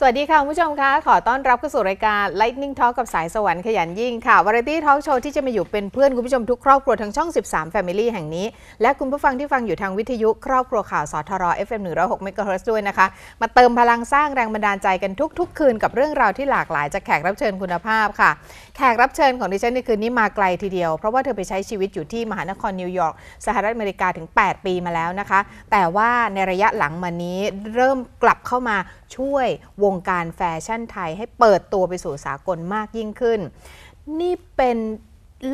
สวัสดีค่ะ ผู้ชมคะขอต้อนรับเข้าสู่รายการ Lightning Talk กับสายสวรรค์ขยันยิ่งค่ะวาไรตี้ทอล์กโชว์ที่จะมาอยู่เป็นเพื่อนคุณผู้ชม ทุกครอบครัวทั้งช่อง 13 Family แห่งนี้ และคุณผู้ฟังที่ฟังอยู่ทางวิทยุ ครอบครัวข่าวสทร FM 106 MHz ด้วยนะคะ มาเติมพลังสร้างแรงบันดาลใจกันทุก ๆ คืนกับเรื่องราวที่หลากหลายจากแขกรับเชิญคุณภาพค่ะ แขกรับเชิญของดิฉันในคืนนี้มาไกลทีเดียวเพราะว่าเธอไปใช้ชีวิตอยู่ที่มหานครนิวยอร์กสหรัฐอเมริกาถึง 8 ปีมาแล้วนะคะ แต่ว่าในระยะหลังมานี้เริ่มกลับเข้ามาช่วยวงการแฟชั่นไทยให้เปิดตัวไปสู่สากลมากยิ่งขึ้น นี่เป็น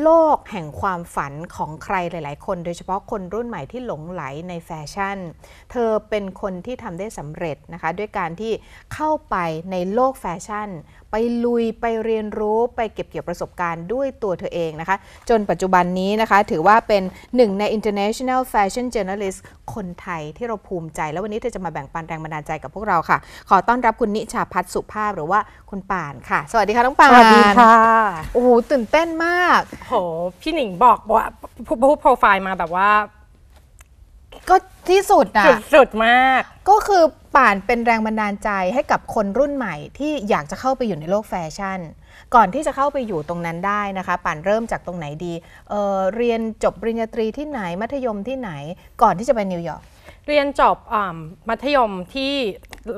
โลกแห่งความฝันของใครหลายๆคน โดยเฉพาะคนรุ่นใหม่ที่หลงไหลในแฟชั่น เธอเป็นคนที่ทำได้สำเร็จนะคะด้วยการที่เข้าไปในโลกแฟชั่นไปลุยไปเรียนรู้ไปเก็บเกี่ยวประสบการณ์ด้วยตัวเธอเองนะคะ จนปัจจุบันนี้นะคะ ถือว่าเป็นหนึ่งใน international fashion journalist คนไทยที่เราภูมิใจ แล้ววันนี้เธอจะมาแบ่งปันแรงบันดาลใจกับพวกเราค่ะ ขอต้อนรับคุณนิชาพัฒสุภาพหรือว่าคุณป่านค่ะ สวัสดีค่ะน้องป่าน สวัสดีค่ะ โอ้โห ตื่นเต้นมากโหพี่หนิงบอกว่าพูดโปรไฟล์มาแบบว่าก็ที่สุดอะสุดมาก ก็คือป่านเป็นแรงบันดาลใจให้กับคนรุ่นใหม่ ที่อยากจะเข้าไปอยู่ในโลกแฟชั่น ก่อนที่จะเข้าไปอยู่ตรงนั้นได้นะคะ ป่านเริ่มจากตรงไหนดีเเรียนจบปริญญาตรีที่ไหน มัธยมที่ไหน ก่อนที่จะไปนิวยอร์ก เรียนจบมัธยมที่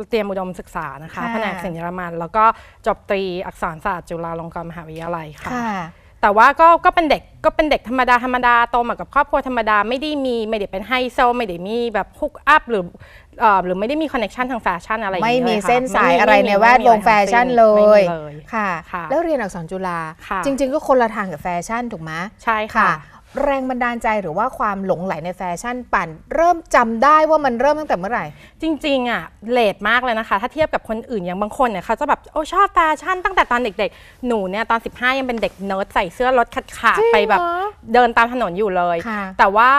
เตรียมอุดมศึกษานะคะแผนกสิ่งเยอรมัน แล้วก็จบตรีอักษรศาสตร์จุฬาลงกรณ์มหาวิทยาลัยค่ะแต่ว่าก็ก็เป็นเด็กก็เป็นเด็กธรรมดา ธรรมดา โตมากับครอบครัวธรรมดาไม่ได้มี ไม่ได้เป็นไฮโซไม่ได้มีแบบฮุกอัพหรือเอ่อหรือไม่ได้มีคอนเนคชันทางแฟชั่นอะไรไม่มีเส้นสายอะไรในแวดวงแฟชั่นเลยค่ะ แล้วเรียนอักษรจุฬาจริง ๆ ก็คนละทางกับแฟชั่นถูกไหมใช่ค่ะแรงบันดาลใจหรือว่าความหลงไหลในแฟชั่นปั่น เริ่มจำได้ว่ามันเริ่มตั้งแต่เมื่อไหร่ จริง ๆอ่ะเลทมากเลยนะคะ ถ้าเทียบกับคนอื่นอย่างบางคนเนี่ยเขาจะแบบโอ้ชอบแฟชั่นตั้งแต่ตอนเด็กๆหนูเนี่ยตอน 15 ยังเป็นเด็กเนิร์ดใส่เสื้อรถขาดๆไปแบบเดินตามถนนอยู่เลย แต่ว่า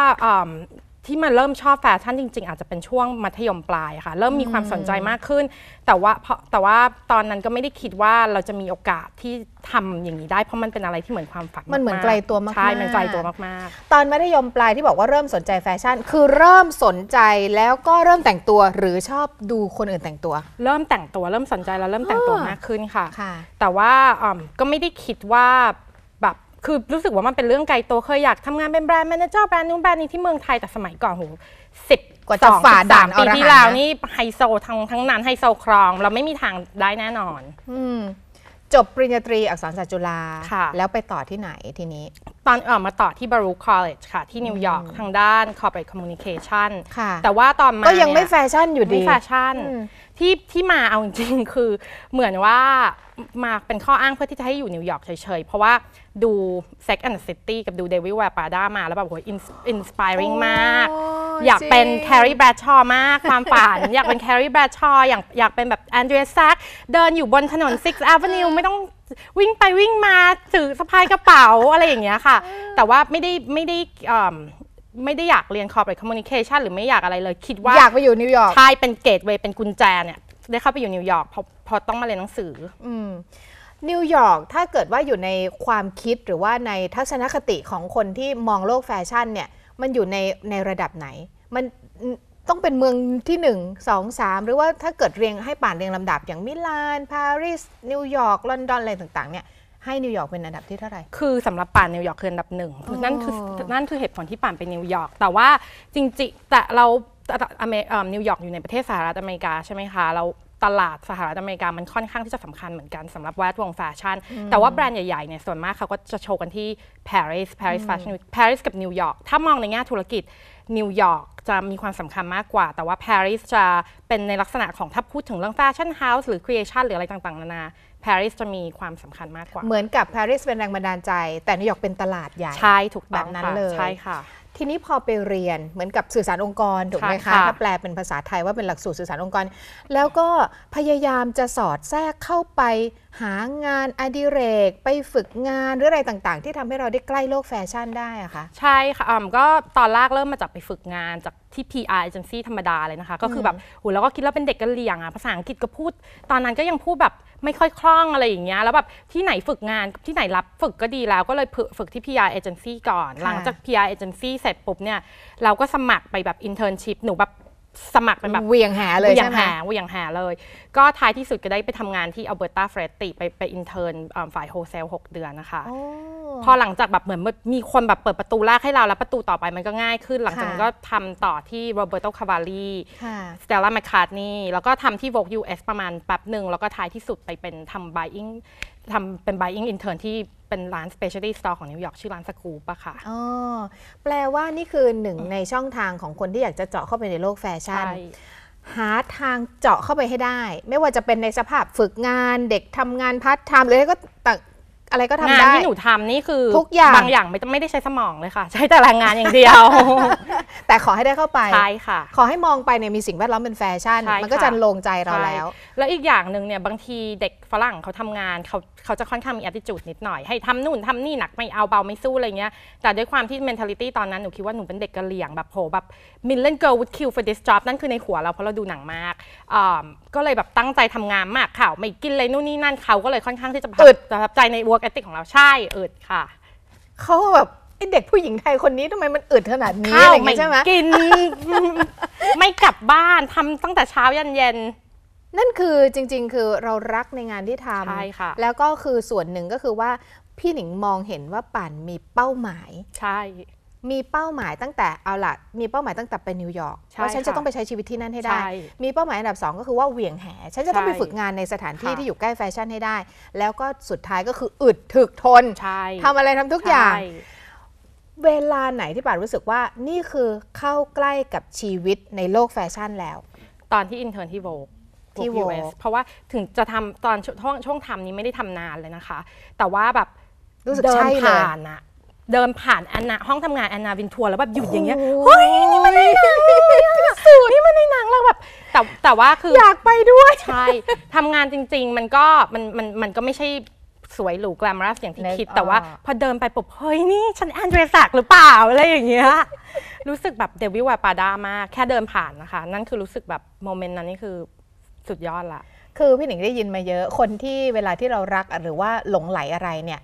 ที่มาเริ่มชอบ แฟชั่น จริง ๆอาจจะเป็นช่วงมัธยมปลายค่ะ เริ่มมีความสนใจมากขึ้น แต่ว่าเพราะแต่ว่าตอนนั้นก็ไม่ได้คิดว่าเราจะมีโอกาสที่ทำอย่างนี้ได้ เพราะมันเป็นอะไรที่เหมือนความฝันมันเหมือนไกลตัวมากใช่มันไกลตัวมากๆตอนมัธยมปลายที่บอกว่าเริ่มสนใจแฟชั่น คือเริ่มสนใจแล้วก็เริ่มแต่งตัวหรือชอบดูคนอื่นแต่งตัว เริ่มแต่งตัวเริ่มสนใจแล้วเริ่มแต่งตัวมากขึ้นค่ะแต่ว่าก็ไม่ได้คิดว่าคือรู้สึกว่ามันเป็นเรื่องไกลตัวเคยอยากทำงานเป็นแบรนด์แมเนเจอร์แบรนด์นู้นแบรนด์นี้ที่เมืองไทยแต่สมัยก่อนโหสิบกว่าสอฝสาด่านปีที่แล้วนี่ไฮโซทั้งทั้งนั้นไฮโซครอง เราไม่มีทางได้แน่นอน อืจบปริญญาตรีอักษรศาสตร์จุฬาแล้วไปต่อที่ไหนทีนี้ตอนออกมาต่อที่ Baruch College ค่ะ ที่นิวยอร์กทางด้านคอร์เปอเรทคอมมูนิเคชันแต่ว่าตอนมาก็ยังไม่แฟชั่นอยู่ดีไม่แฟชั่นที่ที่มาเอาจริงๆคือเหมือนว่ามาเป็นข้ออ้างเพื่อที่จะให้อยู่นิวยอร์กเฉยๆ เพราะว่าดูซ็กแอนด์ซิตี้กับดูเดว i l ว e ร์ปาด้ามา แล้วแบบโอ้ยอินสปายริงมาก อยากเป็นแคร์รีแบรดชอมากความฝันอยากเป็นแคร์รีแบรดชออยากอยากเป็นแบบแอนเดรียซคกเดินอยู่บนถนนซกซ์ t อฟเวนิวไม่ต้องวิ่งไปวิ่งมาถือสะพายกระเป๋า อะไรอย่างเงี้ยค่ะ แต่ว่าไม่ได้ไม่ได้ไม่ได้อยากเรียนคอร์สอร t e คอมม u n นิเคชันหรือไม่อยากอะไรเลยคิดว่าอยากไปอยู่นิวยอร์กใช่เป็นเกตเวย์เป็นกุญแจเนี่ยได้เข้าไปอยู่นิวยอร์กพอพอต้องมาเรียนหนังสืออืนิวยอร์กถ้าเกิดว่าอยู่ในความคิดหรือว่าในทัศนคติของคนที่มองโลกแฟชั่นเนี่ยมันอยู่ในในระดับไหน มันต้องเป็นเมืองที่ 1 2 3 หรือว่าถ้าเกิดเรียงให้ป่านเรียงลำดับอย่างมิลานปารีสนิวยอร์กลอนดอนอะไรต่างๆเนี่ยให้นิวยอร์กเป็นอันดับที่เท่าไหร่ คือสำหรับป่านนิวยอร์กคืออันดับหนึ่งนั่นคือนั่นคือเหตุผลที่ป่านไปนิวยอร์กแต่ว่าจริงๆ แต่เรานิวยอร์กอยู่ในประเทศสหรัฐอเมริกา ใช่ไหมคะเราตลาดสหรัฐอเมริกา มันค่อนข้างที่จะสำคัญเหมือนกันสำหรับแวดวงแฟชั่นแต่ว่าแบรนด์ใหญ่ๆเนี่ยส่วนมากเขาก็จะโชว์กันที่ปารีสปารีสแฟชั่นปารีสกับนิวยอร์กถ้ามองในแง่ธุรกิจนิวยอร์กจะมีความสำคัญมากกว่าแต่ว่าปารีสจะเป็นในลักษณะของถ้าพูดถึงเรื่องแฟชั่นเฮาส์หรือครีเอชันหรืออะไรต่างๆนานาปารีสจะมีความสำคัญมากกว่า เหมือนกับปารีสเป็นแรงบันดาลใจ แต่นิวยอร์กเป็นตลาดใหญ่ใช่ ถูกแบบนั้นเลยใช่ค่ะทีนี้พอไปเรียนเหมือนกับสื่อสารองค์กรถูกไหมคะ ถ้าแปลเป็นภาษาไทยว่าเป็นหลักสูตรสื่อสารองค์กร แล้วก็พยายามจะสอดแทรกเข้าไปหางานอดิเรก ไปฝึกงานหรืออะไรต่างๆที่ทำให้เราได้ใกล้โลกแฟชั่นได้อะคะใช่ค่ะก็ตอนแรกเริ่มมาจากไปฝึกงานจากที่ PR a g นซี่ธรรมดาเลยนะคะ ก็คือแบบหูแล้วก็คิดว่าเป็นเด็กกะเหรี่ยงอะภาษาอังกฤษก็พูด ตอนนั้นก็ยังพูดแบบไม่ค่อยคล่องอะไรอย่างเงี้ยแล้วแบบที่ไหนฝึกงานที่ไหนรับฝึกก็ดีแล้วก็เลยฝึกที่ PR a g นซี่ก่อนหลังจาก PR a g ร์เอเสร็จปุ๊บเนี่ยเราก็สมัครไปแบบอินเทอร์นชิพหนูแบบสมัครเป็นแบบเวียงหาเลยใช่ไหมเวียงหาเวียงหาเลย ก็ท้ายที่สุดก็ได้ไปทำงานที่อัลเบอร์ตาเฟรตติไปไปอินเทอร์นฝ่ายโฮเซล 6 เดือนนะคะพอหลังจากแบบเหมือนมีคนแบบเปิดประตูแรกให้เราแล้วประตูต่อไปมันก็ง่ายขึ้น หลังจากนั้นก็ทำต่อที่โรเบิร์โตคาวาลีสเตลล่าแมคคาร์นีแล้วก็ทำที่โวกยูเอสประมาณแป๊บหนึ่งแล้วก็ท้ายที่สุดไปเป็นทำไบอิงทำเป็นไบอิงอินเทอร์นที่เป็นร้าน specialty store ของนิวยอร์กชื่อร้านสกูปะค่ะอ๋อแปลว่านี่คือหนึ่งในช่องทางของคนที่อยากจะเจาะเข้าไปในโลกแฟชั่นหาทางเจาะเข้าไปให้ได้ ไม่ว่าจะเป็นในสภาพฝึกงานเด็กทำงานพาร์ทไทม์หรืออะไรอะไรก็ทำงานที่หนูทำนี่คือทุกอย่างบางอย่างไม่ไม่ได้ใช้สมองเลยค่ะ ใช้แต่แรงงานอย่างเดียว แต่ขอให้ได้เข้าไปใช่ค่ะ ขอให้มองไปเนี่ยมีสิ่งแวดล้อมเป็นแฟชั่นมันก็จะลงใจเราแล้ว แล้วอีกอย่างหนึ่งเนี่ย บางทีเด็กฝรั่งเขาทำงานเขาเขาจะค่อนข้างมีอัติจูดนิดหน่อยให้ทำนู่นทำนี่หนักไม่เอาเบาไม่สู้อะไรเงี้ยแต่ด้วยความที่ mentality ตอนนั้น หนูคิดว่าหนูเป็นเด็กกะเหลี่ยงแบบโหแบบ million girl would kill for this job นั่นคือในหัวเราเพราะเราดูหนังมากอ่าก็เลยแบบตั้งใจทำงานมากค่ะ ไม่กินเลยนู่นนี่นั่นเขาก็เลยค่อนข้างที่จะบอึดบใจใน w o r work ethic ของเราใช่อึดค่ะ เขาแบบเด็กผู้หญิงไทยคนนี้ทำไม มันอึดขนาดนี้ อะไรอย่างเงี้ยใช่ไหมกิน ไม่กลับบ้านทำตั้งแต่เช้ายันเย็น นั่นคือจริง ๆ คือเรารักในงานที่ทำใช่ค่ะ แล้วก็คือส่วนหนึ่งก็คือว่าพี่หนิงมองเห็นว่าป่านมีเป้าหมายใช่มีเป้าหมายตั้งแต่เอาละมีเป้าหมายตั้งแต่ไปนิวยอร์กว่าฉันจะต้องไปใช้ชีวิตที่นั่นให้ได้ มีเป้าหมายอันดับ 2 ก็คือว่าเหวี่ยงแห่ฉันจะต้องไปฝึกงานในสถานที่ที่อยู่ใกล้แฟชั่นให้ได้ แล้วก็สุดท้ายก็คืออึดถึกทนทำอะไรทำทุกอย่างเวลาไหนที่ป่ารู้สึกว่านี่คือเข้าใกล้กับชีวิตในโลกแฟชั่นแล้ว ตอนที่อินเทอร์ที่โวที่ US เพราะว่าถึงจะทำตอนช่วงช่วงทำนี้ไม่ได้ทำนานเลยนะคะ แต่ว่าแบบรู้สึกเดินผ่านอะเดินผ่านแอนนาห้องทำงานแอนนาวินทัวร์แล้วแบบหยุดอย่างเงี้ยเฮ้ยนี่มันในหนังสุดนี่มันในหนังเราแบบแต่แต่ว่าคืออยากไปด้วยใช่ทำงานจริง ๆ มันก็มันมันมันก็ไม่ใช่สวยหรูแกลมรัสอย่างที่คิดแต่ว่าพอเดินไปปุ๊บเฮ้ยนี่ฉันแอนเดรสักหรือเปล่าอะไรอย่างเงี้ยรู้สึกแบบเดวิวาปาดามากแค่เดินผ่านนะคะ นั่นคือรู้สึกแบบโมเมนต์นั้นนี่คือสุดยอดละคือพี่หนิงได้ยินมาเยอะคนที่เวลาที่เรารักหรือว่าหลงไหลอะไรเนี่ย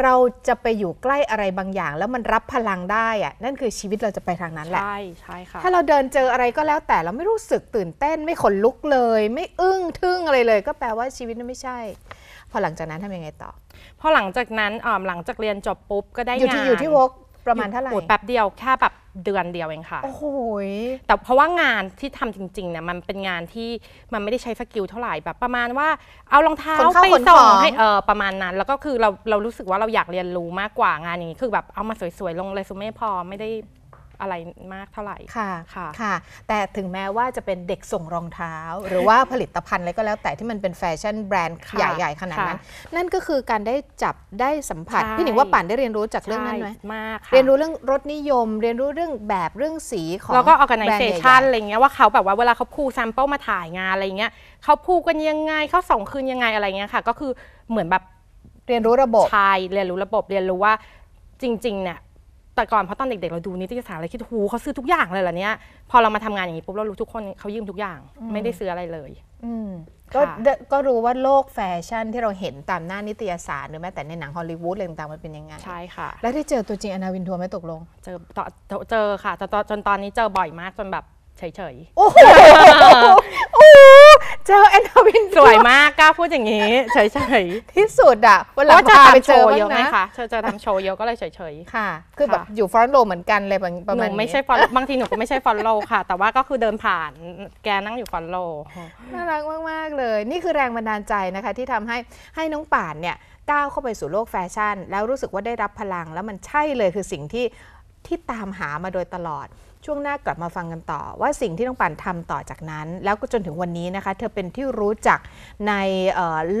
เราจะไปอยู่ใกล้อะไรบางอย่าง แล้วมันรับพลังได้อะนั่นคือชีวิตเราจะไปทางนั้นแหละใช่ใช่ค่ะถ้าเราเดินเจออะไรก็แล้วแต่เราไม่รู้สึกตื่นเต้นไม่ขนลุกเลย ไม่อึ้ง ทึ่งอะไรเลย ก็แปลว่าชีวิตนั้นไม่ใช่ พอหลังจากนั้นทำยังไงต่อ พอหลังจากนั้นอ่อหลังจากเรียนจบปุ๊บ ก็ได้งานอยู่ที่อยู่ที่วกประมาณเท่าไหร่โอ้แป๊บเดียวแค่แบบเดือนเดียวเองค่ะ โอ้โหยแต่เพราะว่างานที่ทำจริง ๆเนี่ยมันเป็นงานที่มันไม่ได้ใช้สกิลเท่าไหร่แบบประมาณว่าเอารองเท้านาไปองส่งให้เออประมาณนั้น แล้วก็คือเราเรารู้สึกว่าเราอยากเรียนรู้มากกว่างานอย่างนี้ คือแบบเอามาสวยๆลงเรซูเม่พอไม่ได้อะไรมากเท่าไหร่ ค่ะค่ะ ค่ะ แต่ถึงแม้ว่าจะเป็นเด็กส่งรองเท้า หรือว่าผลิตภัณฑ์อะไรก็แล้วแต่ที่มันเป็นแฟชั่นแบรนด์ใหญ่ ๆ ขนาดนั้น นั่นก็คือการได้จับได้สัมผัส พี่หนิงว่าป่านได้เรียนรู้จากเรื่องนั้นไหมมากค่ะ เรียนรู้เรื่องรสนิยม เรียนรู้เรื่องแบบเรื่องสีของแล้วก็ออแกนิเซชันอะไรเงี้ยว่าเขาแบบว่าเวลาเขาพูดแซมเปิลมาถ่ายงานอะไรเงี้ยเขาพูดกันยังไงเขาส่งคืนยังไงอะไรเงี้ยค่ะก็คือเหมือนแบบเรียนรู้ระบบ ใช่เรียนรู้ระบบเรียนรู้ว่าจริง ๆเนี่ยแต่ก่อนเพราะตอนเด็ก ๆ เราดูนิตยสารอะไรคิดหูเขาซื้อทุกอย่างเลยเหรอเนี่ยพอเรามาทำงานอย่างนี้ปุ๊บเรารู้ทุกคนเขายืมทุกอย่าง ไม่ได้ซื้ออะไรเลยอก็ก็รู้ว่าโลกแฟชั่นที่เราเห็นตามหน้านิตยสารหรือแม้แต่ในหนังฮอลลีวูดอะไรต่างๆมันเป็นยังไง ใช่ค่ะ แล้วได้เจอตัวจริงอนาวินทัวร์ไหมตกลงเจออเจอค่ะ จนตอนนี้เจอบ่อยมากจนแบบเฉยๆโอ้โหเจอแอนนาวินสวยมากกล้าพูดอย่างนี้ เฉยๆที่สุดอ่ะวันหลังพาไปเจอเยอะไหมคะเธอจะทำโชว์เยอะก็เลยเฉยๆ ค่ะ คือแบบอยู่ฟอนโลเหมือนกันเลยประมาณนี้หนูไม่ใช่ฟอนบางทีหนูก็ไม่ใช่ฟอนโลค่ะ แต่ว่าก็คือเดินผ่านแกนั่งอยู่ฟอนโลน่ารักมากๆเลย นี่คือแรงบันดาลใจนะคะที่ทำให้ให้น้องป่านเนี่ยก้าวเข้าไปสู่โลกแฟชั่นแล้วรู้สึกว่าได้รับพลังแล้วมันใช่เลยคือสิ่งที่ที่ตามหามาโดยตลอดช่วงหน้ากลับมาฟังกันต่อว่าสิ่งที่น้องป่นทำต่อจากนั้น แล้วก็จนถึงวันนี้นะคะ เธอเป็นที่รู้จักใน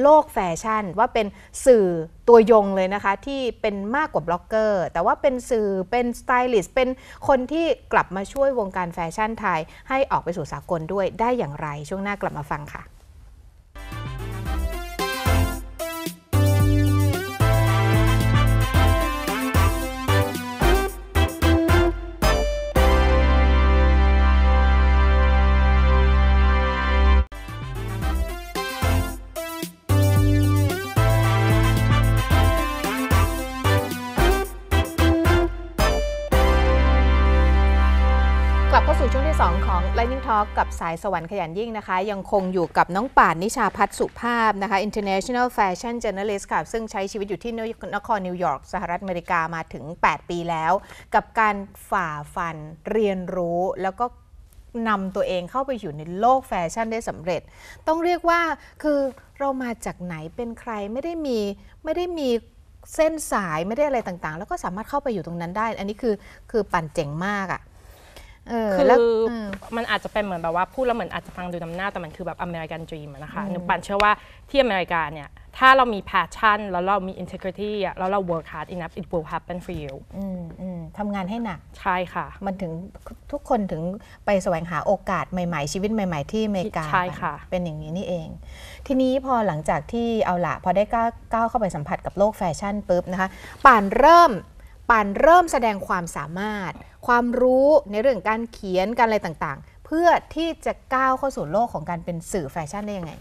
โลกแฟชั่น ว่าเป็นสื่อตัวยงเลยนะคะ ที่เป็นมากกว่าบล็อกเกอร์ แต่ว่าเป็นสื่อเป็นสไตลิสต์เป็นคนที่กลับมาช่วยวงการแฟชั่นไทย ให้ออกไปสู่สากลด้วยได้อย่างไรช่วงหน้ากลับมาฟังค่ะกลับเข้าสู่ช่วงที่ 2 ของ Lightning Talk กับสายสวรรค์ขยันยิ่งนะคะ ยังคงอยู่กับน้องป่านนิชาพัฒสุภาพนะคะ International Fashion Journalist ค่ะซึ่งใช้ชีวิตอยู่ที่นครนิวยอร์กสหรัฐอเมริกามาถึง 8 ปีแล้ว กับการฝ่าฟันเรียนรู้ แล้วก็นำตัวเองเข้าไปอยู่ในโลกแฟชั่นได้สำเร็จ ต้องเรียกว่าคือเรามาจากไหนเป็นใครไม่ได้มีไม่ได้มีเส้นสายไม่ได้อะไรต่างๆ แล้วก็สามารถเข้าไปอยู่ตรงนั้นได้ อันนี้คือคือปั่นเจ๋งมากอะ่ะคือมันอาจจะเป็นเหมือนแบบว่าพูดแล้วเหมือนอาจจะฟังดูน้ำหน้า แต่มันคือแบบอเมริกันดรีมนะคะหนูปันเชื่อว่าที่อเมริกาเนี่ย ถ้าเรามีแพชชั่นแล้วเรามี integrity แล้วเรา work hard enough it will happen for you ทำงานให้หนัก ใช่ค่ะ มันถึงทุกคนถึงไปแสวงหาโอกาสใหม่ ๆ ชีวิตใหม่ ๆที่อเมริกาใช่ค่ะ เป็นอย่างนี้นี่เอง ทีนี้พอหลังจากที่เอาละพอได้ก้าวเข้าไปสัมผัสกับโลกแฟชั่นปุ๊บนะคะป่านเริ่มปันเริ่มแสดงความสามารถ ความรู้ในเรื่องการเขียนการอะไรต่างๆ เพื่อที่จะก้าวเข้าสู่โลกของการเป็นสื่อแฟชั่นได้ยังไง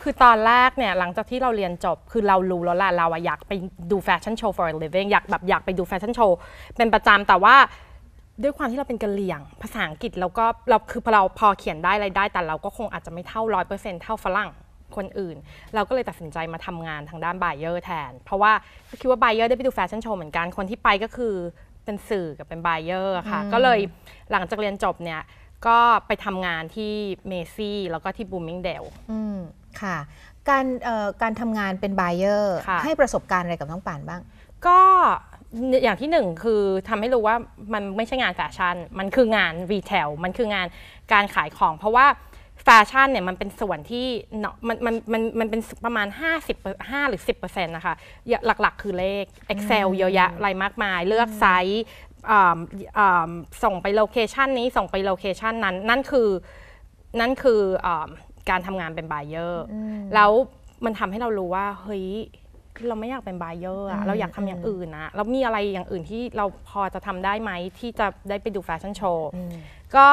คือตอนแรกเนี่ยหลังจากที่เราเรียนจบ คือเรารู้แล้วแหละเราอยากไปดูแฟชั่นโชว์ for a living อยากแบบอยากไปดูแฟชั่นโชว์เป็นประจำ แต่ว่าด้วยความที่เราเป็นกะเหลี่ยง ภาษาอังกฤษเราก็เราคือพอเราพอเขียนได้อะไรได้ แต่เราก็คงอาจจะไม่เท่าร้อยเปอร์เซ็นต์เท่าฝรั่งคนอื่นเราก็เลยตัดสินใจมาทำงานทางด้านไบเออร์แทน เพราะว่าคิดว่าไบเออร์ได้ไปดูแฟชั่นโชว์เหมือนกันคนที่ไปก็คือเป็นสื่อกับเป็นไบเออร์ค่ะ ก็เลยหลังจากเรียนจบเนี่ยก็ไปทำงานที่เมซี่แล้วก็ที่บูมมิงเดลอืมค่ะการการทำงานเป็นไบเออร์ให้ประสบการณ์อะไรกับน้องป่านบ้าง ก็อย่างที่หนึ่งคือทำให้รู้ว่ามันไม่ใช่งานแฟชั่นมันคืองานรีเทลมันคืองานการขายของ เพราะว่าแฟชั่นเนี่ยมันเป็นส่วนที่เนาะมันมันมันมันเป็นประมาณ 50 5หรือ 10%นะคะ หลักๆคือเลข Excel เยอะแยะอะไรมากมาย เลือกไซส์ส่งไปโลเคชันนี้ส่งไปโลเคชันนั้น นั่นคือนั่นคืออการทำงานเป็นบายเออร์แล้วมันทำให้เรารู้ว่า เฮ้ยเราไม่อยากเป็นบายเออร์อะเราอยากทำอย่างอื่นนะแล้วมีอะไรอย่างอื่นที่เราพอจะทำได้ไหม ที่จะได้ไปดูแฟชั่นโชว์ก็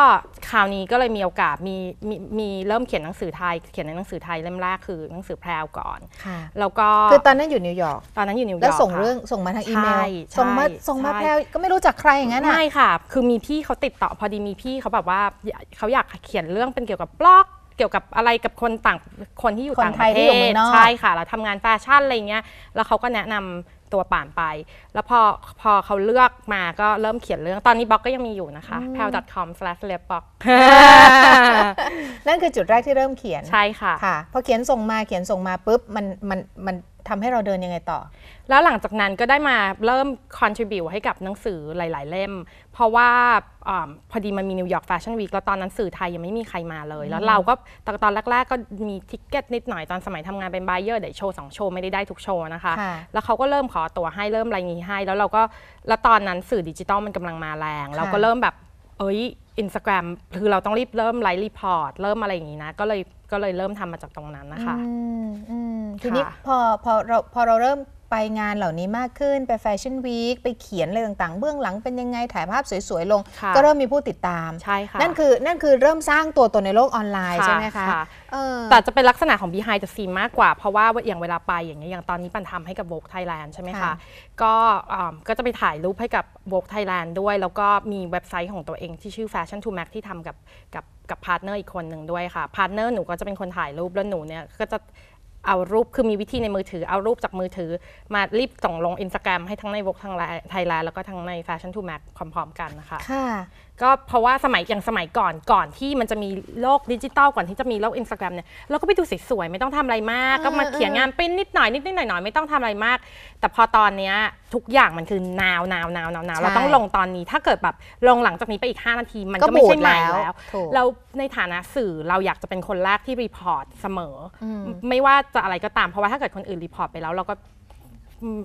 คราวนี้ก็เลยมีโอกาสมีมีมีเริ่มเขียนหนังสือไทย เขียนในหนังสือไทยเล่มแรกคือหนังสือแพรวก่อน ค่ะ แล้วก็คือตอนนั้นอยู่นิวยอร์กตอนนั้นอยู่นิวยอร์กแล้วส่งเรื่องส่งมาทางอีเมลใช่ส่งมาส่งมาแพรวก็ไม่รู้จักใครอย่างนั้นอ่ะไม่ค่ะคือมีพี่เขาติดต่อพอดีมีพี่เขาแบบว่าเขาอยากเขียนเรื่องเป็นเกี่ยวกับบล็อก เกี่ยวกับอะไรกับคนต่างคนที่อยู่ต่างประเทศใช่ค่ะแล้วทำงานแฟชั่นอะไรเงี้ยแล้วเขาก็แนะนำตัวป่านไป แล้วพอพอเขาเลือกมาก็เริ่มเขียนเรื่องตอนนี้บล็อกก็ยังมีอยู่นะคะ p a l c o m l a s h l e b l o g นั่นคือจุดแรกที่เริ่มเขียน ใช่ค่ะค่ะพอเขียนส่งมาเขียนส่งมาปุ๊บมันมันมันทำให้เราเดินยังไงต่อ แล้วหลังจากนั้นก็ได้มาเริ่ม c o n t r i b u ์ให้กับหนังสือหลาย ๆเล่ม เพราะว่าอพอดีมันมีนิวยอร์กแฟชั่นวีคแล้วตอนนั้นสื่อไทยยังไม่มีใครมาเลย แล้วเราก็ตอนแรก ๆ ก็มีทิกเก็ตนิดหน่อยตอนสมัยทำงานเป็นไบเออร์เดี๋ยวโชว์สองโชว์ไม่ได้ได้ทุกโชว์นะคะ แล้วเขาก็เริ่มขอตัวให้เริ่มอะไรนี้ให้ แล้วเราก็ แล้วตอนนั้นสื่อดิจิตอลมันกำลังมาแรง เราก็เริ่มแบบเอ้ยอินสตาแกรมคือเราต้องรีบเริ่มไลฟ์รีพอร์ตเริ่มอะไรอย่างนี้นะก็เลยก็เลยเริ่มทำมาจากตรงนั้นนะคะทีนี้พอพอเราพอเราเริ่มไปงานเหล่านี้มากขึ้น ไปแฟชั่นวีคไปเขียนอะไรต่างๆเบื้องหลังเป็นยังไง ถ่ายภาพสวยๆลง ก็เริ่มมีผู้ติดตาม ใช่ค่ะ นั่นคือนั่นคือเริ่มสร้างตัวตนในโลกออนไลน์ใช่ไหมคะแต่จะเป็นลักษณะของ behind the scene มากกว่า เพราะว่าอย่างเวลาไปอย่างเงี้ยอย่างตอนนี้ปันทำให้กับโบกไทยแลนด์ใช่ไหมคะ ก็ก็จะไปถ่ายรูปให้กับโบกไทยแลนด์ด้วย แล้วก็มีเว็บไซต์ของตัวเองที่ชื่อ Fashion to Mac ที่ทำกับกับกับพาร์ทเนอร์อีกคนหนึ่งด้วยค่ะ พาร์ทเนอร์หนูก็จะเป็นคนถ่ายรูป แล้วหนูเนี่ย ก็จะเอารูปคือมีวิธีในมือถือ เอารูปจากมือถือมารีบส่งลงอินสตาแกรมให้ทั้งในวกทั้งไทยแลนด์แล้วก็ทั้งในแฟชั่นทูแม็กพร้อมๆกันนะคะ ค่ะก็เพราะว่าสมัยอย่างสมัยก่อนก่อนที่มันจะมีโลกดิจิตอลก่อน ที่จะมีโลกอินสตาแกรมเนี่ยเราก็ไปดูสวยๆไม่ต้องทำอะไรมาก ก็มาเขียนงานเป็นนิดหน่อยนิดนิดหน่อยหน่อยไม่ต้องทำอะไรมาก แต่พอตอนเนี้ย ทุกอย่างมันคือนาวนาวนาวนาวนาวเราต้องลงตอนนี้ถ้าเกิดแบบลงหลังจากนี้ไปอีก 5 นาที มันก็ไม่ใช่ใหม่แล้ว เราในฐานะสื่อเราอยากจะเป็นคนแรกที่รีพอร์ตเสมอ ไม่ว่าจะอะไรก็ตามเพราะว่าถ้าเกิดคนอื่นรีพอร์ตไปแล้วเราก็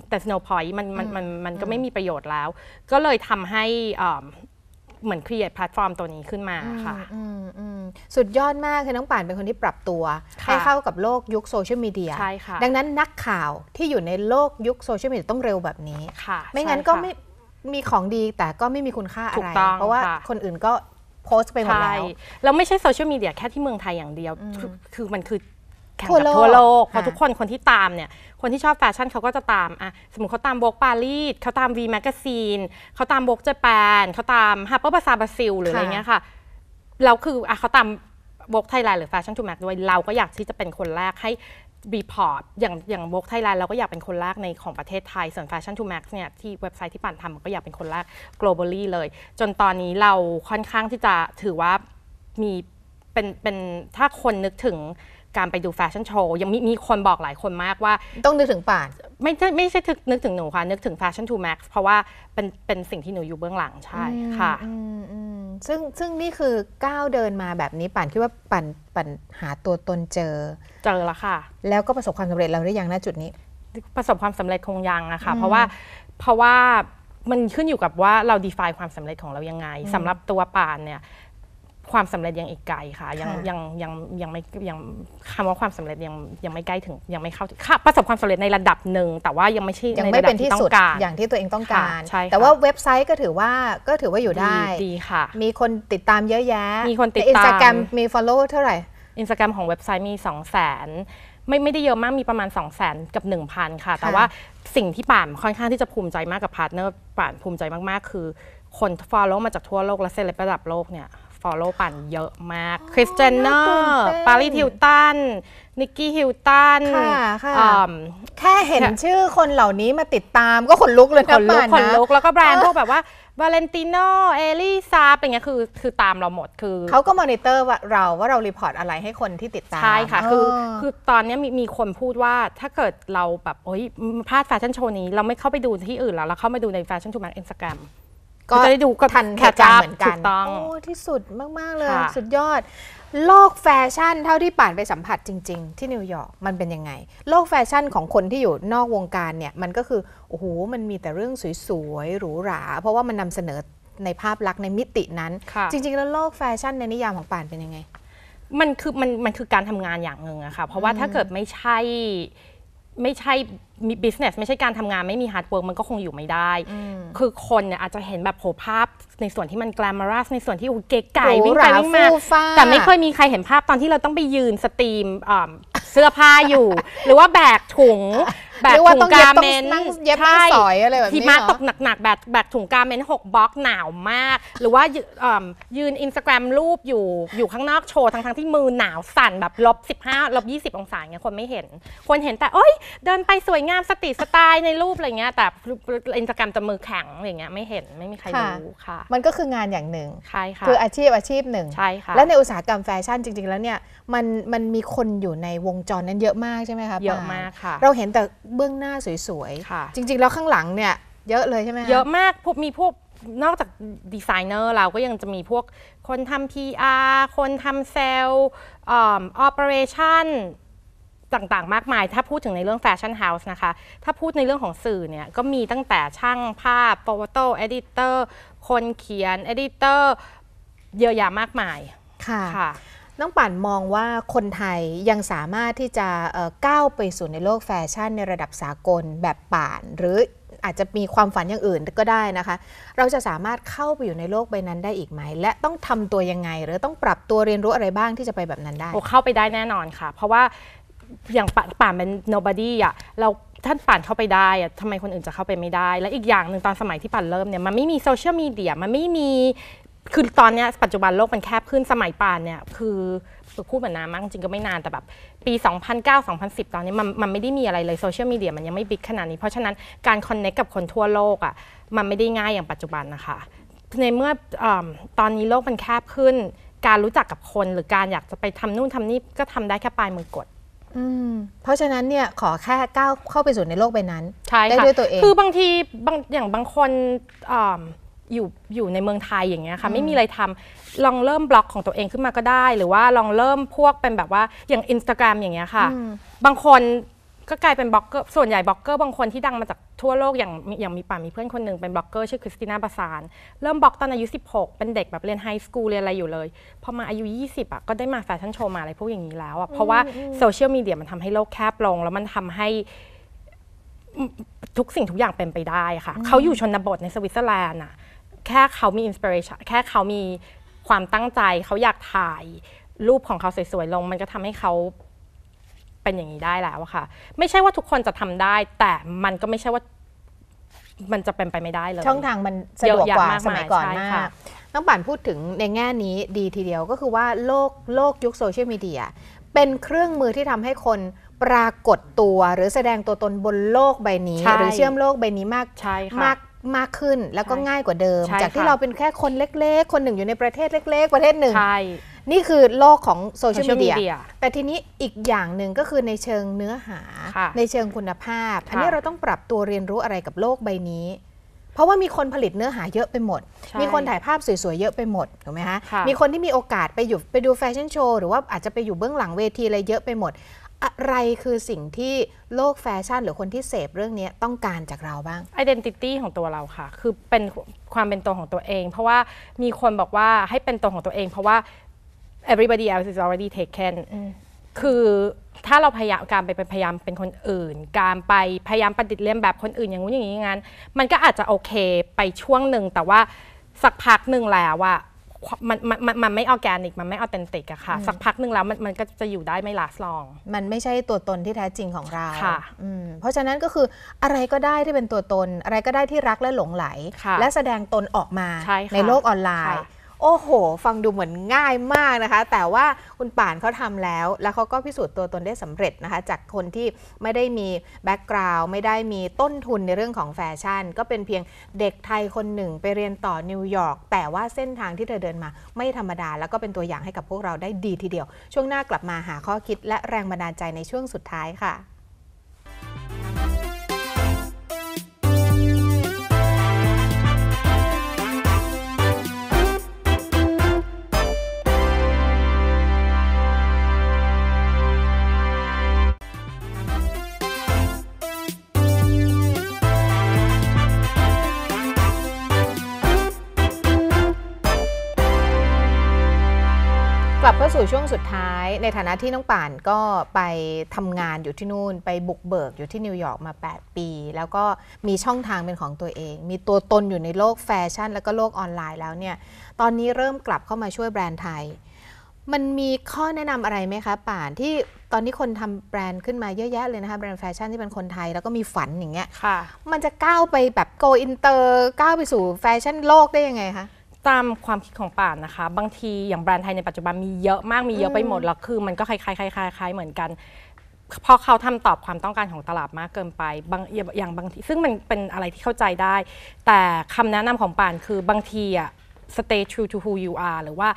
แต่ snow point มันมันมันมันก็ไม่มีประโยชน์แล้ว ก็เลยทำให้อ่เหมือนครีเอทแพลตฟอร์มตัวนี้ขึ้นมาค่ะสุดยอดมากคือน้องป่านเป็นคนที่ปรับตัว ให้เข้ากับโลกยุคโซเชียลมีเดียใช่ค่ะดังนั้นนักข่าวที่อยู่ในโลกยุคโซเชียลมีเดียต้องเร็วแบบนี้ ไม่งั้นก็ไม่มีของดีแต่ก็ไม่มีคุณค่าอะไร เพราะว่าคนอื่นก็โพสต์ไปหมดแล้ว แล้วไม่ใช่โซเชียลมีเดียแค่ที่เมืองไทยอย่างเดียว คือมันคือแข่งกับทั่วโลกเพราะทุกคนคนที่ตามเนี่ย คนที่ชอบแฟชั่นเขาก็จะตามอ่ะสมมติเขาตามโบกปารีสเขาตามวีแมกซีนเขาตามโบกเจแปนเขาตามฮับเปอร์ภาษาบราซิลหรืออะไรเงี้ยค่ะเราคืออ่ะเขาตามโบกไทยแลนด์หรือแฟชั่นทูแม็กด้วย เราก็อยากที่จะเป็นคนแรกให้รีพอร์ตอย่างอย่างโบกไทยแลนด์เราก็อยากเป็นคนแรกในของประเทศไทยส่วนแฟชั่นทูแม็กซ์เนี่ยที่เว็บไซต์ที่ปั่นทำก็อยากเป็นคนแรก globally เลย จนตอนนี้เราค่อนข้างที่จะถือว่ามีเป็นเป็นถ้าคนนึกถึงการไปดูแฟชั่นโชว์ยังมีมีคนบอกหลายคนมากว่าต้องนึกถึงป่าน ไม่ใช่ไม่ใช่ึกนึกถึงหนูค่ะนึกถึงแฟชั่นทูแม็กซ์เพราะว่าเป็นเป็นสิ่งที่หนูอยู่เบื้องหลังใช่ค่ะซึ่งซึ่งนี่คือก้าวเดินมาแบบนี้ป่านคิดว่าป่านป่านหาตัวตนเจอเจอแล้วค่ะ แล้วก็ประสบความสำเร็จเราได้ยังณจุดนี้ ประสบความสำเร็จคงยังอะค่ะ เพราะว่าเพราะว่ามันขึ้นอยู่กับว่าเรา define ความสำเร็จของเรายังไง สำหรับตัวป่านเนี่ยความสำเร็จยังอีกไกลค่ะยังยังยังยังไม่ยังคำว่าความสำเร็จยังยังไม่ใกล้ถึง ยังไม่เข้าถึงประสบความสำเร็จในระดับหนึ่ง แต่ว่ายังไม่ใช่ยังไม่เป็นที่สุดอย่างที่ตัวเองต้องการ แต่ว่าเว็บไซต์ก็ถือว่าก็ถือว่าอยู่ได้ดีค่ะ มีคนติดตามเยอะแยะ มีคนติดตามอินสตาแกรมมีฟอลโล่เท่าไหร่อินสตาแกรมของเว็บไซต์มี 2 0 0 0 0นไม่ไม่ได้เยอะมากมีประมาณ 2 0 0แสนกับ 1,000 ค่ะ แต่ว่าสิ่งที่ป่านค่อนข้างที่จะภูมิใจมากกับพาร์ทเนอร์ป่านภูมิใจมากๆ คือคนฟอลโล่มาจากทั่วโลกและเซเลบระดับโลกเนี่ย follow ปันเยอะมาก คริสเจนเนอร์ ปารีทิวตัน นิกกี้ฮิลตันแค่เห็นชื่อคนเหล่านี้มาติดตามก็ขนลุกเลยขนลุกขนลุก แล้วก็แบรนด์พวกแบบว่าวาเลนติโนเอลิซาเป็นไงคือคือตามเราหมดคือเขาก็มอนิเตอร์ว่าเราว่าเรารีพอร์ตอะไรให้คนที่ติดตาม ใช่ค่ะ คือ คือตอนนี้มีมีคนพูดว่าถ้าเกิดเราแบบโอ้ยพลาดแฟชั่นโชว์นี้ เราไม่เข้าไปดูที่อื่นแล้วเราเข้ามาดูในแฟชั่นโชว์แมนอินสตาแกรมก็จะได้ดูทันแคปการเหมือนกันโอ้ที่สุดมาก ๆ เลยสุดยอด โลกแฟชั่น เท่าที่ป่านไปสัมผัสจริง ๆ ที่นิวยอร์กมันเป็นยังไง โลกแฟชั่นของคนที่อยู่นอกวงการเนี่ย มันก็คือโอ้โหมันมีแต่เรื่องสวย ๆ หรูหราเพราะว่ามันนำเสนอในภาพลักษณ์ในมิตินั้น จริง ๆ แล้วโลกแฟชั่นในนิยามของป่านเป็นยังไง มันคือมันมันคือการทำงานอย่างหนึ่งอะค่ะเพราะว่าถ้าเกิดไม่ใช่ไม่ใช่มีบิสเนสไม่ใช่การทำงานไม่มีฮ์ดเวิร์กมันก็คงอยู่ไม่ได้ คือคนเนี่ยอาจจะเห็นแบบโผภาพในส่วนที่มัน glamorous ในส่วนที่โอ้เก๋ไก่วิ่งไปวิ่งมาาแต่ไม่เคยมีใครเห็นภาพตอนที่เราต้องไปยืนสตรีมเสื้อผ้าอยู่ หรือว่าแบกถุงแบถุงกาเมนนั่งเย็บ่สอยอะไรแบบนี้ทมะตกหนักๆ แบบแบบถุงกาเมนหกบล็อกหนาวมาก หรือว่ายืนอินสตาแกรมรูปอยู่อยู่ข้างนอกโชว์ทั้งๆที่มือหนาวสั่นแบบลบ 15ลบ20 องศาเงี้ยคนไม่เห็น คนเห็นแต่โอ้ยเดินไปสวยงามสติสไตล์ในรูปอะไรเงี้ยแต่อินสตาแกรมจะมือแข็งอะไรเงี้ยไม่เห็นไม่มีใครรู้ค่ะมันก็คืองานอย่างหนึ่งใช่ค่ะคืออาชีพอาชีพหนึ่งใช่ค่ะและในอุตสาหกรรมแฟชั่นจริงๆ แล้วเนี่ยมันมันมีคนอยู่ในวงจรนั้นเยอะมากใช่ไหมคะเยอะมากค่ะเราเห็นแต่เบื้องหน้าสวยๆ จริงๆ แล้วข้างหลังเนี่ยเยอะเลยใช่ไหม เยอะมาก มีพวกนอกจากดีไซเนอร์เราก็ยังจะมีพวกคนทำ PR คนทำเซลล์ออปเปอเรชั่นต่างๆมากมาย ถ้าพูดถึงในเรื่องแฟชั่นเฮาส์นะคะถ้าพูดในเรื่องของสื่อเนี่ยก็มีตั้งแต่ช่างภาพโฟโต้เอดิเตอร์คนเขียนเอดิเตอร์เยอะแยะมากมายค่ะคะน้องป่านมองว่าคนไทยยังสามารถที่จะก้าวไปสู่ในโลกแฟชั่น ในระดับสากลแบบป่านหรืออาจจะมีความฝันอย่างอื่นก็ได้นะคะ เราจะสามารถเข้าไปอยู่ในโลกใบนั้นได้อีกไหม และต้องทำตัวยังไงหรือต้องปรับตัวเรียนรู้อะไรบ้างที่จะไปแบบนั้นได้โอเข้าไปได้แน่นอนค่ะ เพราะว่าอย่างป่านเป็น nobody อะเราท่านป่านเข้าไปได้อะทำไมคนอื่นจะเข้าไปไม่ได้ และอีกอย่างหนึ่งตอนสมัยที่ป่านเริ่มเนี่ยมันไม่มีโซเชียลมีเดียมันไม่มีคือตอนนี้ปัจจุบันโลกมันแคบขึ้นสมัยป่านเนี่ย คือพูดเหมือนนานมากจริงก็ไม่นานแต่แบบ ปี 2009 2010 ตอนนี้มันมันไม่ได้มีอะไรเลยโซเชียลมีเดียมันยังไม่บิ๊กขนาดนี้ เพราะฉะนั้นการคอนเน็กกับคนทั่วโลกอะ่ะ มันไม่ได้ง่ายอย่างปัจจุบันนะคะ ในเมื่ออตอนนี้โลกมันแคบขึ้น การรู้จักกับคน หรือการอยากจะไปทำนู่นทำนี่ก็ทำได้แค่ปลายมือกดเพราะฉะนั้นเนี่ยขอแค่ก้าวเข้าไปสู่ในโลกใบนั้นได้ด้วยตัวเองคือบางทีบางอย่างบางคนอยู่อยู่ในเมืองไทยอย่างเงี้ยค่ะไม่มีอะไรทำลองเริ่มบล็อกของตัวเองขึ้นมาก็ได้ หรือว่าลองเริ่มพวกเป็นแบบว่าอย่างินสตาแกรมอย่างเงี้ยค่ะ บางคนก็กลายเป็นบล็อกเกอร์ ส่วนใหญ่บล็อกเกอร์บางคนที่ดังมาจากทั่วโลก อย่างอย่างมีป่ามีเพื่อนคนหนึ่งเป็นบล็อกเกอร์ชื่อคริสติน่าบาซานเริ่มบล็อกตอนอายุ 16 เป็นเด็กแบบเรียนไฮสคูลเรียนอะไรอยู่เลยพอมาอายุ 20อ่ะก็ได้มาแฟชั่นโชว์มาอะไรพวกอย่างนี้แล้วอ่ะเพราะว่าโซเชียลมีเดียมันทำให้โลกแคบลง แล้วมันทำให้ทุกสิ่งทุกอย่างเป็นไปได้ค่ะเขาอยู่ชนบทในสวิตเซอร์แลนด์อ่ะแค่เขามีอินสปิเรชันแค่เขามีความตั้งใจเขาอยากถ่ายรูปของเขาสวยๆลง มันก็ทำให้เขาเป็นอย่างนี้ได้แล้วค่ะ ไม่ใช่ว่าทุกคนจะทำได้ แต่มันก็ไม่ใช่ว่ามันจะเป็นไปไม่ได้เลย ช่องทางมันสะดวกกว่า สมัยก่อนมากน้องป่านพูดถึงในแง่นี้ ดีทีเดียวก็คือว่าโลกโลกยุคโซเชียลมีเดียเป็นเครื่องมือที่ทำให้คนปรากฏตัว หรือแสดงตัวตนบนโลกใบนี้หรือเชื่อมโลกใบนี้มากมากมากขึ้นแล้วก็ง่ายกว่าเดิม จากที่เราเป็นแค่คนเล็กๆ คนหนึ่งอยู่ในประเทศเล็กๆประเทศหนึ่งนี่คือโลกของโซเชียลมีเดีย แต่ทีนี้อีกอย่างหนึ่งก็คือในเชิงเนื้อหา ในเชิงคุณภาพอันนี้เราต้องปรับตัวเรียนรู้อะไรกับโลกใบนี้ เพราะว่ามีคนผลิตเนื้อหาเยอะไปหมด มีคนถ่ายภาพสวยๆ เยอะไปหมดถูกไหมคะมีคนที่มีโอกาสไปอยู่ไปดูแฟชั่นโชว์หรือว่าอาจจะไปอยู่เบื้องหลังเวทีอะไรเยอะไปหมดอะไรคือสิ่งที่โลกแฟชั่น หรือคนที่เสพเรื่องนี้ต้องการจากเราบ้างเดนติตี้ของตัวเราค่ะ คือเป็นความเป็นตัวของตัวเอง เพราะว่ามีคนบอกว่าให้เป็นตัวของตัวเอง เพราะว่า everybody else is already taken คือถ้าเราพยายามการไปเป็นพยายามเป็นคนอื่น การไปพยายามประดิษฐ์เลียนแบบคนอื่นอย่างนู้นอย่างนี้งั้นมันก็อาจจะโอเคไปช่วงหนึ่งแต่ว่าสักพักหนึ่งแล้วว่ามันมันมันมันไม่ออแกนิกมันไม่ออเทนติกอะค่ะ สักพักหนึ่งแล้วมันมันก็จะอยู่ได้ไม่ลาสลอง มันไม่ใช่ตัวตนที่แท้จริงของเราค่ะอืมเพราะฉะนั้นก็คืออะไรก็ได้ที่เป็นตัวตน อะไรก็ได้ที่รักและหลงไหลและแสดงตนออกมาใในโลกออนไลน์โอ้โห ฟังดูเหมือนง่ายมากนะคะ แต่ว่าคุณป่านเขาทำแล้ว แล้วเขาก็พิสูจน์ตัวตนได้สำเร็จนะคะจากคนที่ไม่ได้มีแบ็กกราวน์ไม่ได้มีต้นทุนในเรื่องของแฟชั่น ก็เป็นเพียงเด็กไทยคนหนึ่งไปเรียนต่อนิวยอร์กแต่ว่าเส้นทางที่เธอเดินมาไม่ธรรมดา แล้วก็เป็นตัวอย่างให้กับพวกเราได้ดีทีเดียว ช่วงหน้ากลับมาหาข้อคิดและแรงบันดาลใจในช่วงสุดท้ายค่ะลับเข้าสู่ช่วงสุดท้ายในฐานะที่น้องป่านก็ไปทำงานอยู่ที่นู่นไปบุกเบิกอยู่ที่นิวยอร์กมา 8 ปี แล้วก็มีช่องทางเป็นของตัวเอง มีตัวตนอยู่ในโลกแฟชั่นแล้วก็โลกออนไลน์แล้วเนี่ยตอนนี้เริ่มกลับเข้ามาช่วยแบรนด์ไทย มันมีข้อแนะนำอะไรไหมคะ ป่านที่ตอนนี้คนทำแบรนด์ขึ้นมา เยอะแยะเลยนะคะแบรนด์แฟชั่นที่เป็นคนไทยแล้วก็มีฝันอย่างเงี้ยมันจะก้าวไปแบบโกอินเตอร์ก้าวไปสู่แฟชั่นโลกได้ยังไงคะตามความคิดของป่านนะคะ บางทีอย่างแบรนด์ไทยในปัจจุบันมีเยอะมาก มีเยอะไปหมดแล้วคือมันก็คล้ายๆคล้ายๆคล้ายเหมือนกันพอเขาทำตอบความต้องการของตลาดมากเกินไป บางอย่างบางทีซึ่งมันเป็นอะไรที่เข้าใจได้ แต่คำแนะนำของป่านคือบางทีอะ stay true to who you are หรือว่า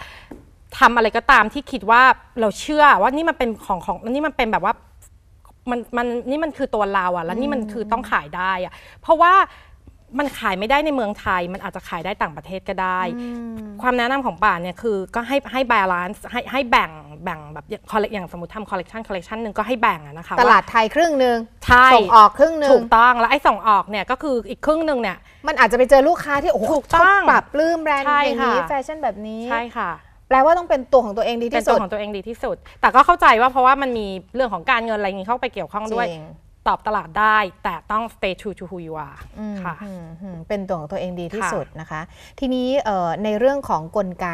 ทำอะไรก็ตามที่คิดว่าเราเชื่อว่านี่มันเป็นของของนี่มันเป็นแบบว่ามันมันนี่มันคือตัวเราอะแล้วนี่มันคือต้องขายได้อะเพราะว่ามันขายไม่ได้ในเมืองไทย มันอาจจะขายได้ต่างประเทศก็ได้ ความแนะนำของป่านเนี่ยคือก็ให้ให้บาลานซ์ให้ให้แบ่ง แบ่งแบบคอลเลกอย่างสมมติทำคอลเลกชันคอลเลกชันหนึ่งก็ให้แบ่งนะคะตลาดไทยครึ่งหนึ่งส่งออกครึ่งหนึ่งถูกต้อง แล้วไอ้ส่งออกเนี่ยก็คืออีกครึ่งหนึ่งเนี่ยมันอาจจะไปเจอลูกค้าที่โอ้โหต้องปรับปลื้มแบรนด์อย่างนี้ แฟชั่นแบบนี้ ใช่ค่ะ แปลว่าต้องเป็นตัวของตัวเองดีที่สุดเป็นตัวของตัวเองดีที่สุด แต่ก็เข้าใจว่าเพราะว่ามันมีเรื่องของการเงินอะไรนี้เข้าไปเกี่ยวข้องด้วยตอบตลาดได้แต่ต้อง stay true to who you are ค่ะเป็นตัวของตัวเองดีที่สุดนะคะ ทีนี้ในเรื่องของกลไก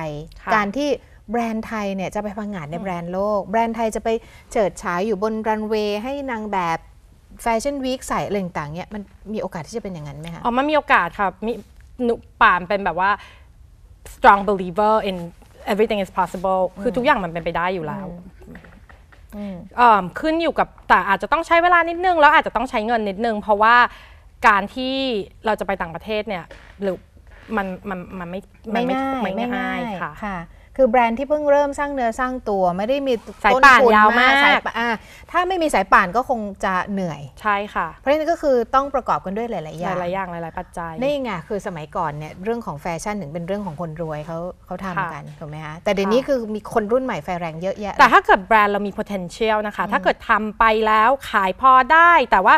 การที่แบรนด์ไทยเนี่ยจะไปพังงานในแบรนด์โลก แบรนด์ไทยจะไปเฉิดฉายอยู่บนรันเวย์ให้นางแบบแฟชั่นวีคใส่อะไรต่างเนี่ยมันมีโอกาสที่จะเป็นอย่างนั้นไหมคะ อ๋อมันมีโอกาสค่ะมีหนุป่ามเป็นแบบว่า strong believer in everything is possible คือทุกอย่างมันเป็นไปได้อยู่แล้วขึ้นอยู่กับแต่อาจจะต้องใช้เวลานิดนึง แล้วอาจจะต้องใช้เงินนิดนึง เพราะว่าการที่เราจะไปต่างประเทศเนี่ยหรือมันมันมันไม่ไม่ง่ายไม่ง่ายค่ะคือแบรนด์ที่เพิ่งเริ่มสร้างเนื้อสร้างตัว ไม่ได้มีสายป่านยาวมากสายถ้าไม่มีสายป่านก็คงจะเหนื่อยใช่ค่ะ เพราะฉะนั้นก็คือต้องประกอบกันด้วยหลาย ๆ อย่าง หลายอย่างหลาย ๆ ปัจจัย นี่ไงคือสมัยก่อนเนี่ยเรื่องของแฟชั่นถึงเป็นเรื่องของคนรวยเขาเขาทำกันถูกไหมคะแต่เดี๋ยวนี้คือมีคนรุ่นใหม่แฟแรงเยอะแยะแต่ถ้าเกิดแบรนด์เรามี potential นะคะถ้าเกิดทำไปแล้วขายพอได้ แต่ว่า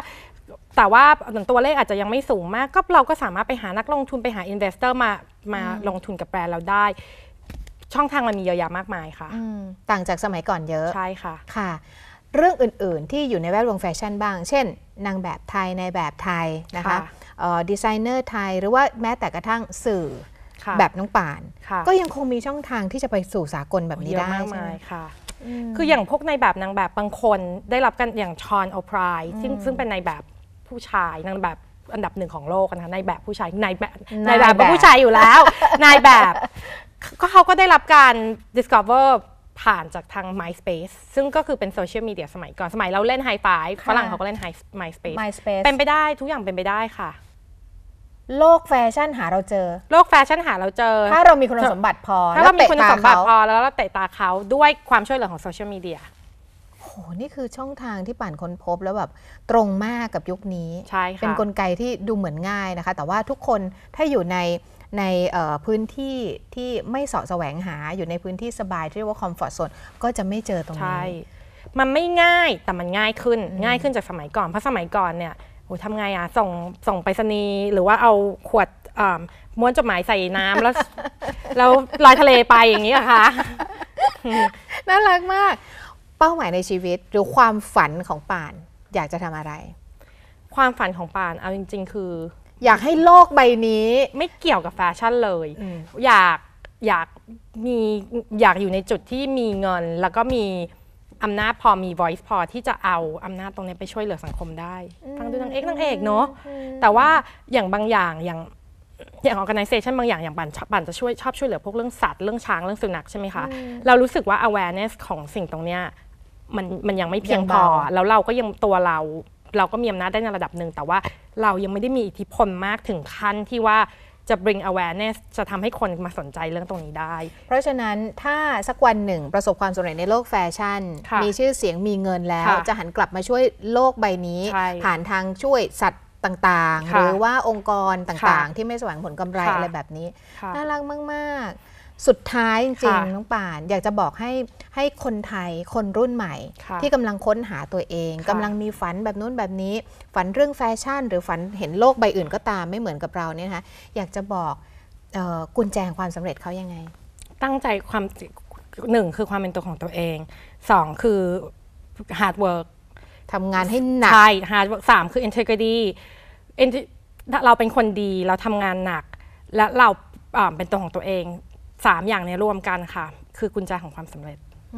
แต่ว่าตัวเลขอาจจะยังไม่สูงมาก ก็เราก็สามารถไปหานักลงทุนไปหาอินเวสเตอร์มามาลงทุนกับแบรนด์เราได้ช่องทางมันมีเยอะแยะมากมายค่ะ ต่างจากสมัยก่อนเยอะใช่ค่ะค่ะ เรื่องอื่นๆ ที่อยู่ในแวดวงแฟชั่นบ้างเช่นนางแบบไทย ในแบบไทยนะคะดีไซเนอร์ไทยหรือว่าแม้แต่กระทั่งสื่อแบบน้องป่าน ก็ยังคงมีช่องทางที่จะไปสู่สากลแบบนี้ได้อะมากมค่ะ คืออย่างพวกในแบบนางแบบบางคนได้รับกันอย่างชอนโอพรายซึ่งซึ่งเป็นในแบบผู้ชายนางแบบอันดับหนึ่งของโลกนะคะนายแบบผู้ชายนายแบบนายแบบผู้ชายอยู่แล้ว นายแบบก็เขาก็ได้รับการ discover ผ่านจากทาง MySpace ซึ่งก็คือเป็นโซเชียลมีเดียสมัยก่อน สมัยเราเล่นไฮไฟฝรั่งเขาก็เล่น Hi- MySpace MySpace เป็นไปได้ทุกอย่างเป็นไปได้ค่ะ โลกแฟชั่นหาเราเจอ โลกแฟชั่นหาเราเจอ ถ้าเรามีคุณสมบัติพอ ถ้าเรามีคุณสมบัติพอ แล้วเราเตะตาเขาด้วยความช่วยเหลือของโซเชียลมีเดียโห นี่คือช่องทางที่ป่านคนพบแล้วแบบตรงมากกับยุคนี้ใช่ค่ะเป็นนกลไกที่ดูเหมือนง่ายนะคะ แต่ว่าทุกคนถ้าอยู่ในในพื้นที่ที่ไม่สาะแสวงหาอยู่ในพื้นที่สบาย ที่เรียกว่าคอมฟอร์ทโซนก็จะไม่เจอตรงนี้มันไม่ง่ายแต่มันง่ายขึ้น ง่ายขึ้นจากสมัยก่อนเพราะสมัยก่อนเนี่ยโอ้ทำไงอะส่งส่งไปรษณีย์หรือว่าเอาขวดม้วนจดหมายใส่น้ำแล้วแล้วลอยทะเลไปอย่างนี้อะคะน่ารักมาก เป้าหมายในชีวิตหรือความฝันของป่านอยากจะทำอะไร ความฝันของป่านเอาจริง ๆ คืออยากให้โลกใบนี้ไม่เกี่ยวกับแฟชั่นเลย อยากอยากมีอยากอยู่ในจุดที่มีเงิน แล้วก็มีอำนาจพอมี voice พอที่จะเอาอำนาจตรงนี้ไปช่วยเหลือสังคมได้ทั้งดูทั้งเอกทั้งเอกเนาะแต่ว่าอย่างบางอย่างอย่าง อย่าง organization บางอย่าง อย่างบันบันจะช่วย ชอบช่วยเหลือพวกเรื่องสัตว์ เรื่องช้างเรื่องสุนัขใช่ไหมคะ เรารู้สึกว่า awareness ของสิ่งตรงเนี้ยมันมันยังไม่เพียงพอแล้วเราก็ยังตัวเราเราก็มีอำนาจได้ในระดับหนึ่ง แต่ว่าเรายังไม่ได้มีอิทธิพลมากถึงขั้นที่ว่าจะ bring awareness จะทำให้คนมาสนใจเรื่องตรงนี้ได้ เพราะฉะนั้นถ้าสักวันหนึ่งประสบความสำเร็จในโลกแฟชั่น มีชื่อเสียงมีเงินแล้ว จะหันกลับมาช่วยโลกใบนี้ ผ่านทางช่วยสัตว์ต่างๆ หรือว่าองค์กรต่างๆ ที่ไม่แสวงผลกำไรอะไรแบบนี้น่ารักมากๆสุดท้ายจริงๆน้องป่าน อยากจะบอกให้ให้คนไทยคนรุ่นใหม่ ที่กำลังค้นหาตัวเอง กำลังมีฝันแบบนู้นแบบนี้ ฝันเรื่องแฟชั่น หรือฝันเห็นโลกใบอื่นก็ตามไม่เหมือนกับเราเนี่ยนะอยากจะบอกกุญแจงความสำเร็จเขายังไง ตั้งใจความหนึ่งคือความเป็นตัวของตัวเองสองคือ hard work ทำงานให้หนัก ใช่ hard work สามคือ integrity เราเป็นคนดีเราทำงานหนัก และเราเป็นตัวของตัวเองสามอย่างในีรวมกันค่ะ คือกุญแจของความสำเร็จอ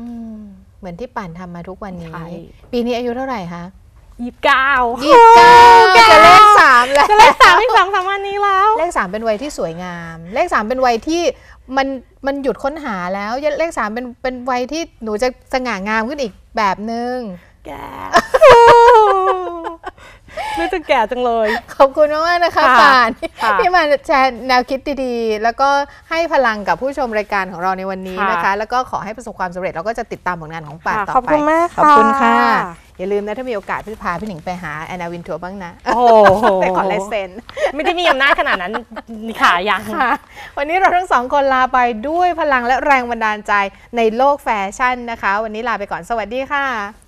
เหมือนที่ป่านทำมาทุกวันนี้ปีนี้อายุเท่าไหร่คะยี่สิบเก้าย่จะเลขสามแล้วจะเลขสามอีกสองสามวันนี้แล้วเลขสามเป็นวัยที่สวยงามเลขสามเป็นวัยที่มันมันหยุดค้นหาแล้ว เลขสามเป็นเป็นวัยที่หนูจะสง่างามขึ้นอีกแบบหนึ่งแกรู้สึกแก่จังเลย ขอบคุณมากนะคะป่านที่มาแชร์แนวคิดดีๆ แล้วก็ให้พลังกับผู้ชมรายการของเราในวันนี้นะคะ แล้วก็ขอให้ประสบความสำเร็จแล้วก็จะติดตามผลงานของป่านต่อไป ขอบคุณมากขอบคุณค่ะ อย่าลืมนะถ้ามีโอกาสพี่พาพี่หนิงไปหาแอนนาวินทัวร์บ้างนะโอ้โหไปขอลเซนไม่ได้มีอำนาจขนาดนั้นนี่ค่ะยังวันนี้เราทั้งสองคนลาไปด้วยพลังและแรงบันดาลใจในโลกแฟชั่นนะคะ วันนี้ลาไปก่อนสวัสดีค่ะ